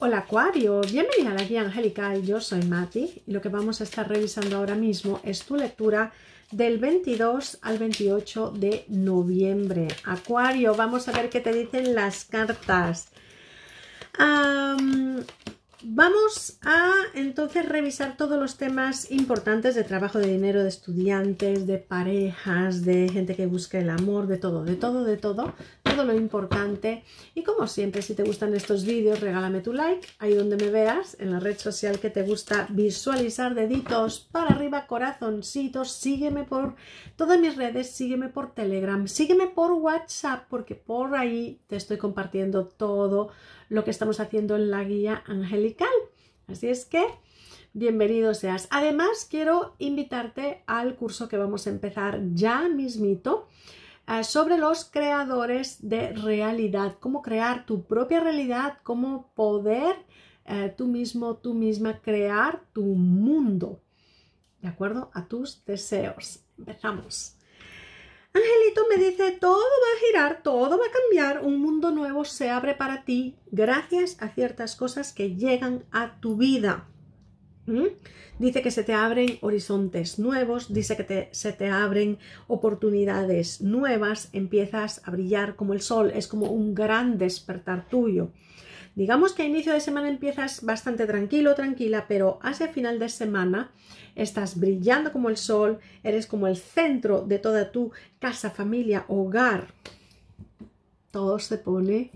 Hola Acuario, bienvenida a la guía angelical, yo soy Mati y lo que vamos a estar revisando ahora mismo es tu lectura del 22 al 28 de noviembre. Acuario, vamos a ver qué te dicen las cartas. vamos a entonces revisar todos los temas importantes de trabajo, de dinero, de estudiantes, de parejas, de gente que busca el amor, de todo, de todo, de todo lo importante. Y como siempre, si te gustan estos vídeos, regálame tu like, ahí donde me veas, en la red social que te gusta visualizar, deditos para arriba, corazoncitos, sígueme por todas mis redes, sígueme por Telegram, sígueme por WhatsApp, porque por ahí te estoy compartiendo todo lo que estamos haciendo en la guía angelical. Así es que bienvenido seas. Además, quiero invitarte al curso que vamos a empezar ya mismito Ah, sobre los creadores de realidad, cómo crear tu propia realidad, cómo poder eh, tú mismo, tú misma crear tu mundo, de acuerdo a tus deseos. Empezamos. Angelito me dice, todo va a girar, todo va a cambiar, un mundo nuevo se abre para ti gracias a ciertas cosas que llegan a tu vida. ¿Mm? Dice que se te abren horizontes nuevos, dice que se te abren oportunidades nuevas, empiezas a brillar como el sol, es como un gran despertar tuyo. Digamos que a inicio de semana empiezas bastante tranquilo, tranquila, pero hacia final de semana estás brillando como el sol, eres como el centro de toda tu casa, familia, hogar. Todo se pone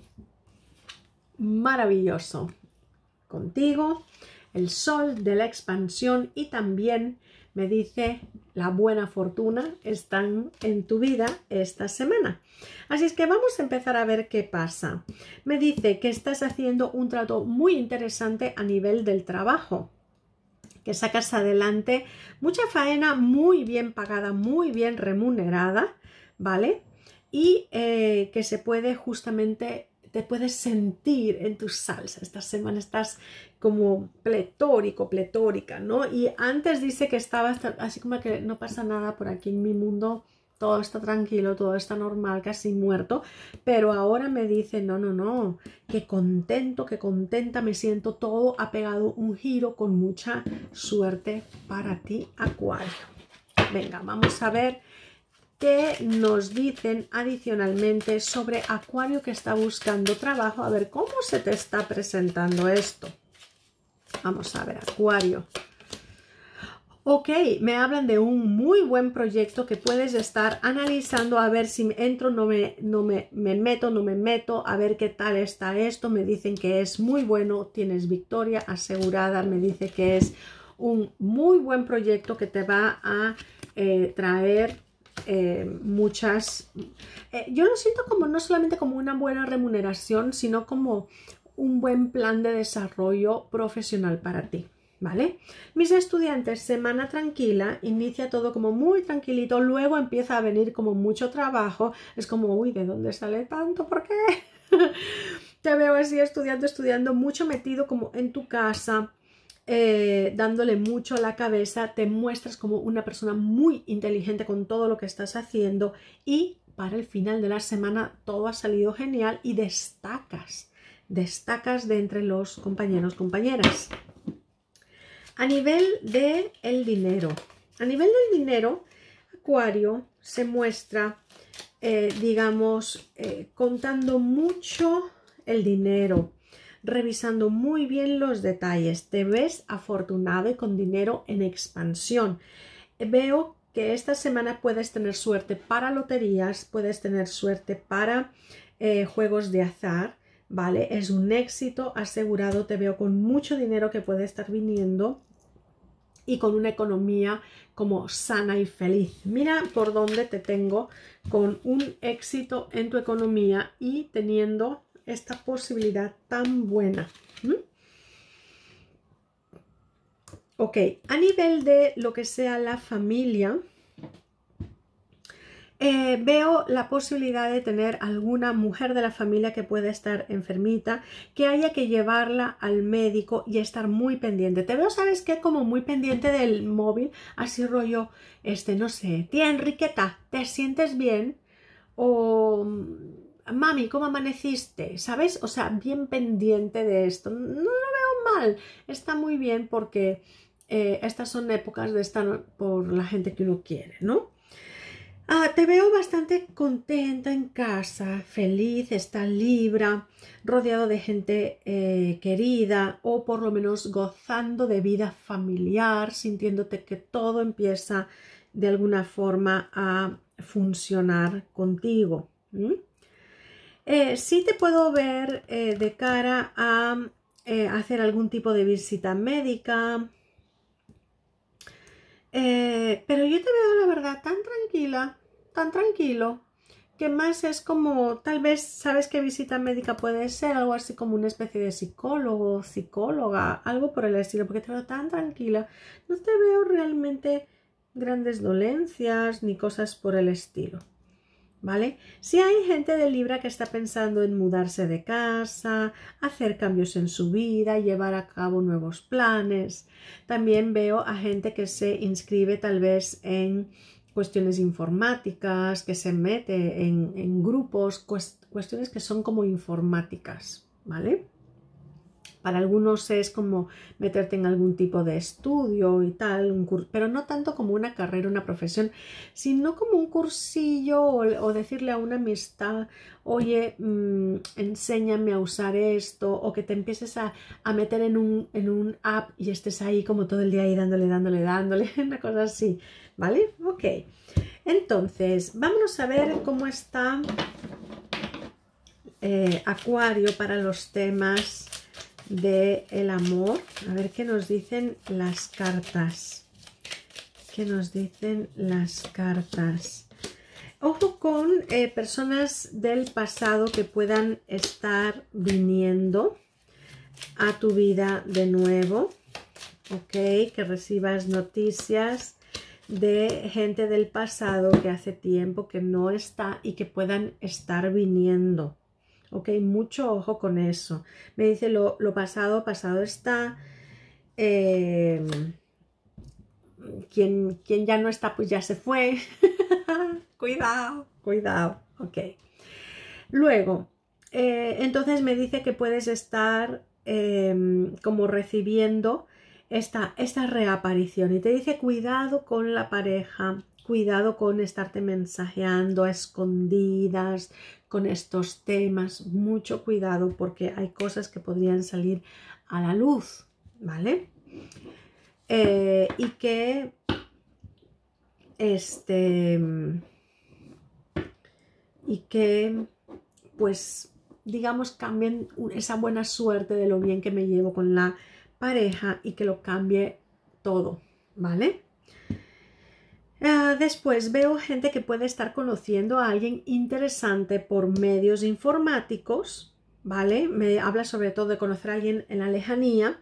maravilloso contigo el sol de la expansión y también me dice la buena fortuna están en tu vida esta semana. Así es que vamos a empezar a ver qué pasa. Me dice que estás haciendo un trato muy interesante a nivel del trabajo que sacas adelante mucha faena muy bien pagada, muy bien remunerada, ¿vale? Y eh, que se puede justamente te puedes sentir en tu salsa. Esta semana estás como pletórico, pletórica, ¿no? Y antes dice que estaba así como que no pasa nada por aquí en mi mundo, todo está tranquilo, todo está normal, casi muerto, pero ahora me dice, no, no, no, que contento, que contenta, me siento todo ha pegado un giro con mucha suerte para ti, Acuario. Venga, vamos a ver que nos dicen adicionalmente sobre Acuario que está buscando trabajo. A ver, ¿cómo se te está presentando esto? Vamos a ver, Acuario. Ok, me hablan de un muy buen proyecto que puedes estar analizando a ver si entro, no me, no meto, no me meto, a ver qué tal está esto. Me dicen que es muy bueno, tienes victoria asegurada, me dice que es un muy buen proyecto que te va a eh, traer eh, muchas... Eh, yo lo siento como no solamente como una buena remuneración, sino como un buen plan de desarrollo profesional para ti. ¿Vale? Mis estudiantes, semana tranquila, inicia todo como muy tranquilito, luego empieza a venir como mucho trabajo, es como, uy, ¿de dónde sale tanto? ¿Por qué? Te veo así estudiando, estudiando, mucho metido como en tu casa, eh, dándole mucho a la cabeza, te muestras como una persona muy inteligente con todo lo que estás haciendo y para el final de la semana todo ha salido genial y destacas, destacas de entre los compañeros, compañeras. A nivel de dinero, a nivel del dinero, Acuario se muestra, eh, digamos, eh, contando mucho el dinero, revisando muy bien los detalles. Te ves afortunado y con dinero en expansión. Veo que esta semana puedes tener suerte para loterías, puedes tener suerte para eh, juegos de azar, ¿vale? Es un éxito asegurado, te veo con mucho dinero que puede estar viniendo y con una economía como sana y feliz. Mira por dónde te tengo con un éxito en tu economía y teniendo esta posibilidad tan buena. ¿Mm? Ok, a nivel de lo que sea la familia, eh, veo la posibilidad de tener alguna mujer de la familia que pueda estar enfermita, que haya que llevarla al médico y estar muy pendiente. Te veo, ¿sabes que Como muy pendiente del móvil, así rollo, este, no sé, tía Enriqueta, ¿te sientes bien? O mami, ¿cómo amaneciste? ¿Sabes? O sea, bien pendiente de esto. No lo veo mal, está muy bien porque eh, estas son épocas de estar por la gente que uno quiere, ¿no? Ah, te veo bastante contenta en casa, feliz, está libra, rodeado de gente eh, querida o por lo menos gozando de vida familiar, sintiéndote que todo empieza de alguna forma a funcionar contigo. Eh, sí te puedo ver eh, de cara a eh, hacer algún tipo de visita médica. Eh, pero yo te veo la verdad tan tranquila, tan tranquilo, que más es como, tal vez sabes que visita médica puede ser algo así como una especie de psicólogo, psicóloga, algo por el estilo, porque te veo tan tranquila. No te veo realmente grandes dolencias ni cosas por el estilo. ¿vale? Si hay gente de Libra que está pensando en mudarse de casa, hacer cambios en su vida, llevar a cabo nuevos planes. También veo a gente que se inscribe tal vez en cuestiones informáticas, que se mete en, grupos, cuestiones que son como informáticas, ¿vale? Para algunos es como meterte en algún tipo de estudio y tal, un pero no tanto como una carrera, una profesión, sino como un cursillo o, decirle a una amistad, oye, mm, enséñame a usar esto, o que te empieces a, meter en un, app y estés ahí como todo el día ahí dándole, dándole, dándole, una cosa así, ¿vale? Ok. Entonces, vámonos a ver cómo está eh, Acuario para los temas de el amor. A ver qué nos dicen las cartas. ¿Qué nos dicen las cartas? Ojo con eh, personas del pasado que puedan estar viniendo a tu vida de nuevo. Ok, que recibas noticias de gente del pasado que hace tiempo que no está y que puedan estar viniendo. ¿ok? Mucho ojo con eso. Me dice lo, pasado, pasado está. Em, quien, quien ya no está, pues ya se fue. cuidado, cuidado, ok. Luego, eh, entonces me dice que puedes estar em, como recibiendo esta, esta reaparición y te dice cuidado con la pareja Cuidado con estarte mensajeando a escondidas con estos temas. Mucho cuidado porque hay cosas que podrían salir a la luz, ¿vale? Eh, y que este y que pues digamos cambien esa buena suerte de lo bien que me llevo con la pareja y que lo cambie todo, ¿vale? Ah, después veo gente que puede estar conociendo a alguien interesante por medios informáticos, ¿vale? Me habla sobre todo de conocer a alguien en la lejanía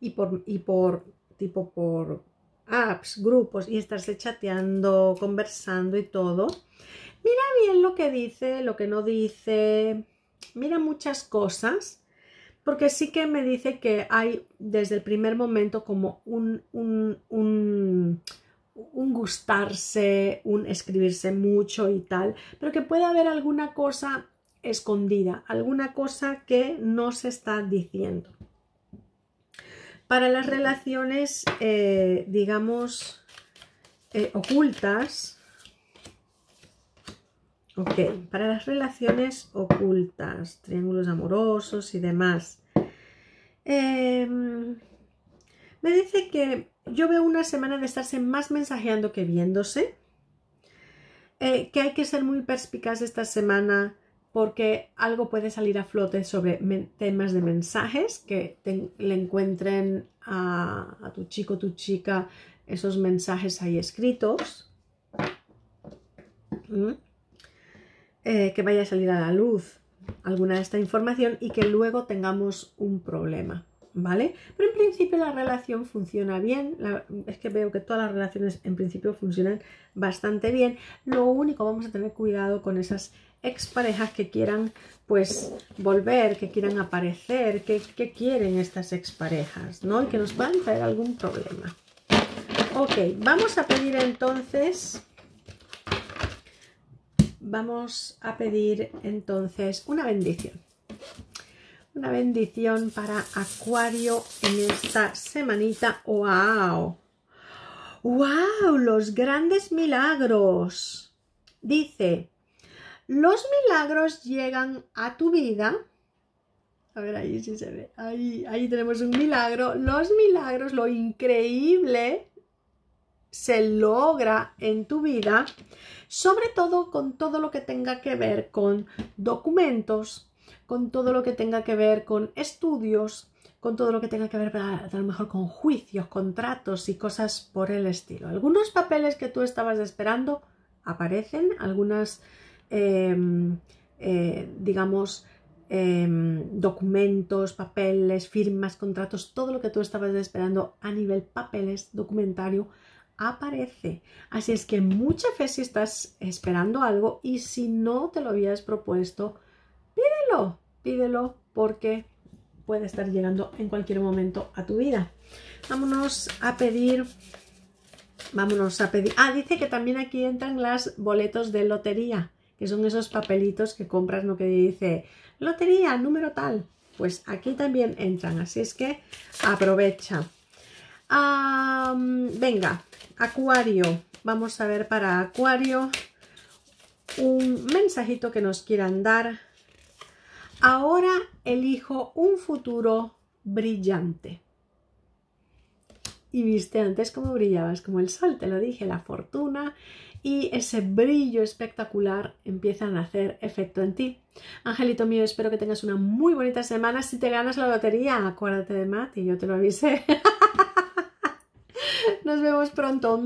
y por, y por tipo por apps, grupos y estarse chateando, conversando y todo. Mira bien lo que dice, lo que no dice, mira muchas cosas, porque sí que me dice que hay desde el primer momento como un, un un gustarse, un escribirse mucho y tal, pero que puede haber alguna cosa escondida, alguna cosa que no se está diciendo. Para las relaciones, eh, digamos, eh, ocultas, ok, para las relaciones ocultas, triángulos amorosos y demás, eh, me dice que yo veo una semana de estarse más mensajeando que viéndose, eh, que hay que ser muy perspicaz esta semana porque algo puede salir a flote sobre temas de mensajes que le encuentren a, tu chico, tu chica, esos mensajes ahí escritos. Eh, que vaya a salir a la luz alguna de esta información y que luego tengamos un problema. ¿vale? Pero en principio la relación funciona bien, es que veo que todas las relaciones en principio funcionan bastante bien, lo único vamos a tener cuidado con esas exparejas que quieran pues volver, que quieran aparecer, que, quieren estas exparejas, ¿no? Y que nos puedan traer algún problema. Ok, vamos a pedir entonces vamos a pedir entonces una bendición. Una bendición para Acuario en esta semanita. ¡Wow! ¡Wow! Los grandes milagros. Dice, los milagros llegan a tu vida. A ver, ahí sí se ve. ahí tenemos un milagro. Los milagros, lo increíble se logra en tu vida, sobre todo con todo lo que tenga que ver con documentos, con todo lo que tenga que ver con estudios, con todo lo que tenga que ver a, lo mejor con juicios, contratos y cosas por el estilo. Algunos papeles que tú estabas esperando aparecen, algunas, em, eh, digamos, em, documentos, papeles, firmas, contratos, todo lo que tú estabas esperando a nivel papeles, documentario, aparece. Así es que mucha fe si estás esperando algo y si no te lo habías propuesto, pídelo, porque puede estar llegando en cualquier momento a tu vida. Vámonos a pedir vámonos a pedir. Ah, dice que también aquí entran las boletos de lotería, que son esos papelitos que compras, no que dice lotería, número tal. Pues aquí también entran, así es que aprovecha. venga, Acuario. Vamos a ver para Acuario un mensajito que nos quieran dar Ahora elijo un futuro brillante. Y viste antes cómo brillabas como el sol, te lo dije, la fortuna y ese brillo espectacular empiezan a hacer efecto en ti. Angelito mío, espero que tengas una muy bonita semana. Si te ganas la lotería, acuérdate de Matt y yo te lo avisé. Nos vemos pronto.